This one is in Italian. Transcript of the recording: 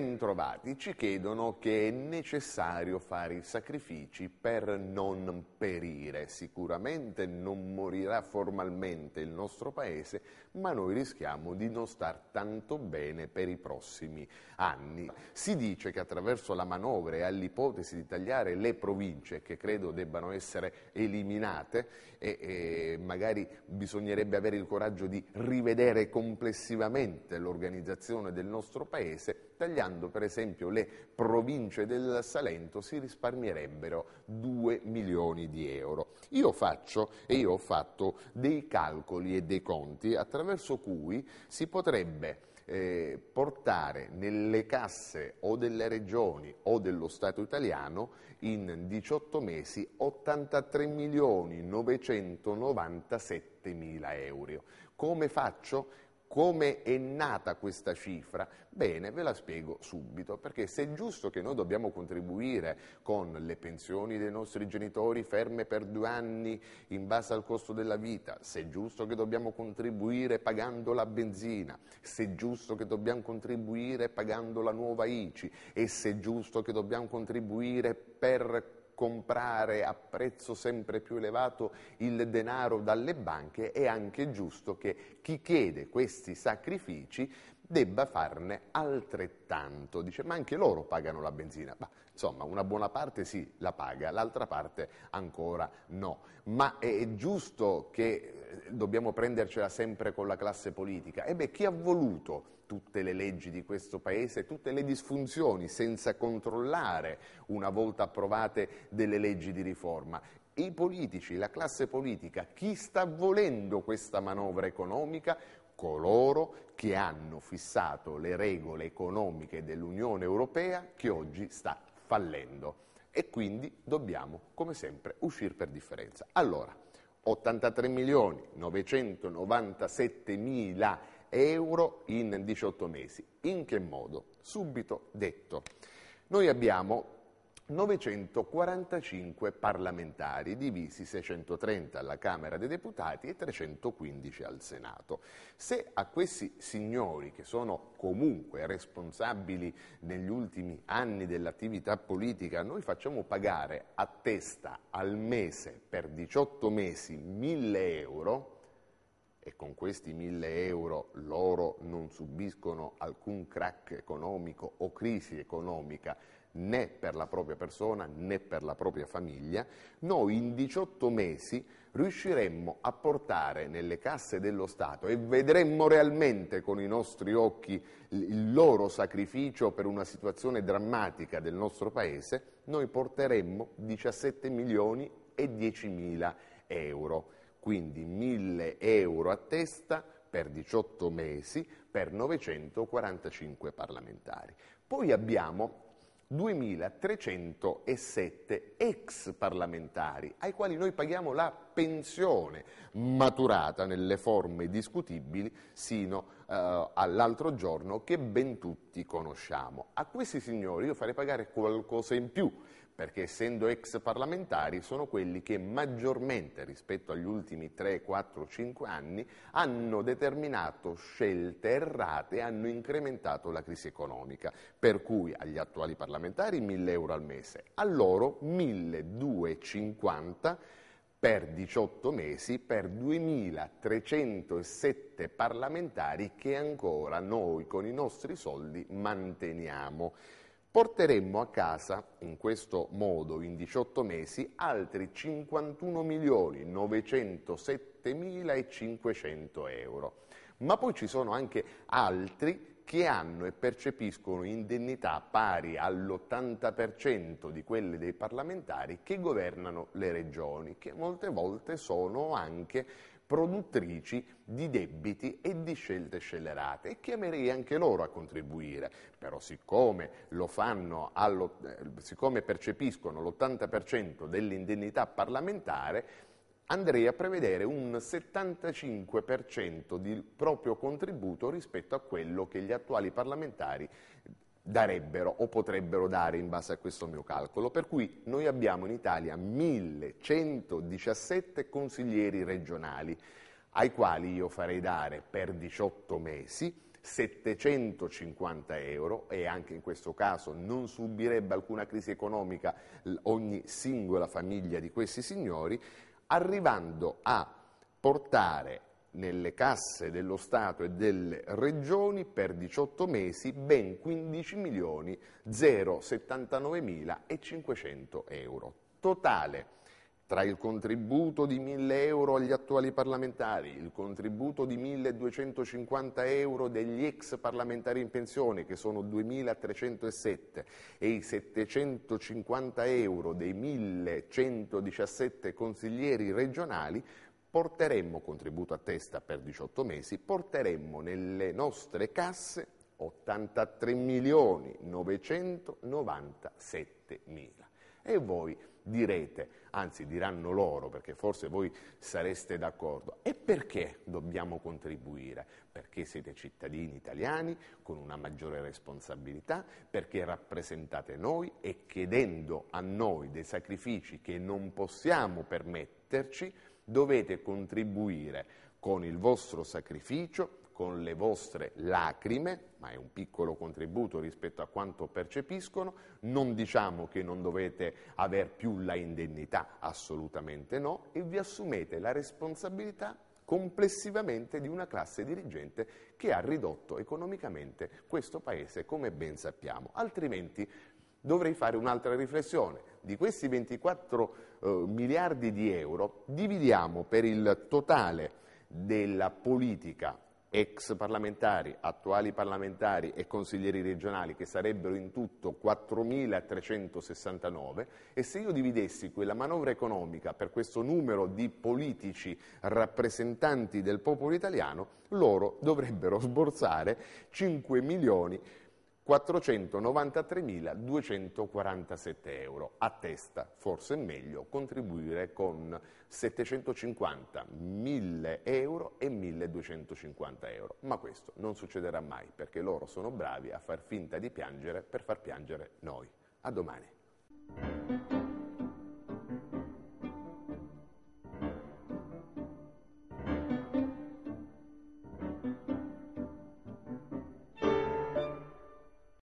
ben trovati, ci chiedono che è necessario fare i sacrifici per non perire. Sicuramente non morirà formalmente il nostro paese, ma noi rischiamo di non star tanto bene per i prossimi anni. Si dice che attraverso la manovra e all'ipotesi di tagliare le province, che credo debbano essere eliminate, e, e magari bisognerebbe avere il coraggio di rivedere complessivamente l'organizzazione del nostro paese, tagliando per esempio le province del Salento si risparmierebbero 2 milioni di euro. Io faccio e io ho fatto dei calcoli e dei conti attraverso cui si potrebbe eh, portare nelle casse o delle regioni o dello Stato italiano in 18 mesi 83 milioni 997 mila euro. Come faccio? Come è nata questa cifra? Bene, ve la spiego subito, perché se è giusto che noi dobbiamo contribuire con le pensioni dei nostri genitori ferme per due anni in base al costo della vita, se è giusto che dobbiamo contribuire pagando la benzina, se è giusto che dobbiamo contribuire pagando la nuova ICI e se è giusto che dobbiamo contribuire per comprare a prezzo sempre più elevato il denaro dalle banche, è anche giusto che chi chiede questi sacrifici debba farne altrettanto. Dice, ma anche loro pagano la benzina. Ma, insomma, una buona parte sì, la paga, l'altra parte ancora no. Ma è giusto che eh, dobbiamo prendercela sempre con la classe politica? E beh, chi ha voluto tutte le leggi di questo Paese, tutte le disfunzioni, senza controllare una volta approvate delle leggi di riforma? I politici, la classe politica, chi sta volendo questa manovra economica coloro che hanno fissato le regole economiche dell'Unione Europea che oggi sta fallendo e quindi dobbiamo, come sempre, uscire per differenza. Allora, 83 milioni 997 mila euro in 18 mesi. In che modo? Subito detto. Noi abbiamo 945 parlamentari, divisi 630 alla Camera dei Deputati e 315 al Senato. Se a questi signori, che sono comunque responsabili negli ultimi anni dell'attività politica, noi facciamo pagare a testa al mese per 18 mesi 1000 euro, e con questi 1000 euro loro non subiscono alcun crack economico o crisi economica, né per la propria persona né per la propria famiglia, noi in 18 mesi riusciremmo a portare nelle casse dello Stato e vedremmo realmente con i nostri occhi il loro sacrificio per una situazione drammatica del nostro Paese, noi porteremmo 17 milioni e 10 mila euro, quindi 1000 euro a testa per 18 mesi per 945 parlamentari. Poi abbiamo 2307 ex parlamentari ai quali noi paghiamo la pensione maturata nelle forme discutibili sino eh, all'altro giorno che ben tutti conosciamo. A questi signori io farei pagare qualcosa in più perché essendo ex parlamentari sono quelli che maggiormente rispetto agli ultimi 3, 4, 5 anni hanno determinato scelte errate e hanno incrementato la crisi economica, per cui agli attuali parlamentari 1000 euro al mese, a loro 1250 per 18 mesi per 2.307 parlamentari che ancora noi con i nostri soldi manteniamo porteremmo a casa in questo modo in 18 mesi altri 51.907.500 euro. Ma poi ci sono anche altri che hanno e percepiscono indennità pari all'80% di quelle dei parlamentari che governano le regioni, che molte volte sono anche produttrici di debiti e di scelte scellerate e chiamerei anche loro a contribuire, però siccome, allo, eh, siccome percepiscono l'80% dell'indennità parlamentare, andrei a prevedere un 75% di proprio contributo rispetto a quello che gli attuali parlamentari darebbero o potrebbero dare in base a questo mio calcolo, per cui noi abbiamo in Italia 1117 consiglieri regionali, ai quali io farei dare per 18 mesi 750 euro e anche in questo caso non subirebbe alcuna crisi economica ogni singola famiglia di questi signori, arrivando a portare nelle casse dello Stato e delle regioni per 18 mesi ben 15 milioni 079 mila e 500 euro. Totale tra il contributo di 1000 euro agli attuali parlamentari, il contributo di 1250 euro degli ex parlamentari in pensione che sono 2307 e i 750 euro dei 1117 consiglieri regionali porteremmo contributo a testa per 18 mesi, porteremmo nelle nostre casse 83 milioni 997 mila. E voi direte, anzi diranno loro, perché forse voi sareste d'accordo, e perché dobbiamo contribuire? Perché siete cittadini italiani con una maggiore responsabilità, perché rappresentate noi e chiedendo a noi dei sacrifici che non possiamo permetterci, dovete contribuire con il vostro sacrificio, con le vostre lacrime, ma è un piccolo contributo rispetto a quanto percepiscono, non diciamo che non dovete aver più la indennità, assolutamente no, e vi assumete la responsabilità complessivamente di una classe dirigente che ha ridotto economicamente questo Paese, come ben sappiamo. Altrimenti dovrei fare un'altra riflessione. Di questi 24 eh, miliardi di euro dividiamo per il totale della politica ex parlamentari, attuali parlamentari e consiglieri regionali, che sarebbero in tutto 4.369, e se io dividessi quella manovra economica per questo numero di politici rappresentanti del popolo italiano, loro dovrebbero sborsare 5 milioni 493.247 euro. A testa forse è meglio contribuire con 750, 1000 euro e 1250 euro, ma questo non succederà mai perché loro sono bravi a far finta di piangere per far piangere noi. A domani.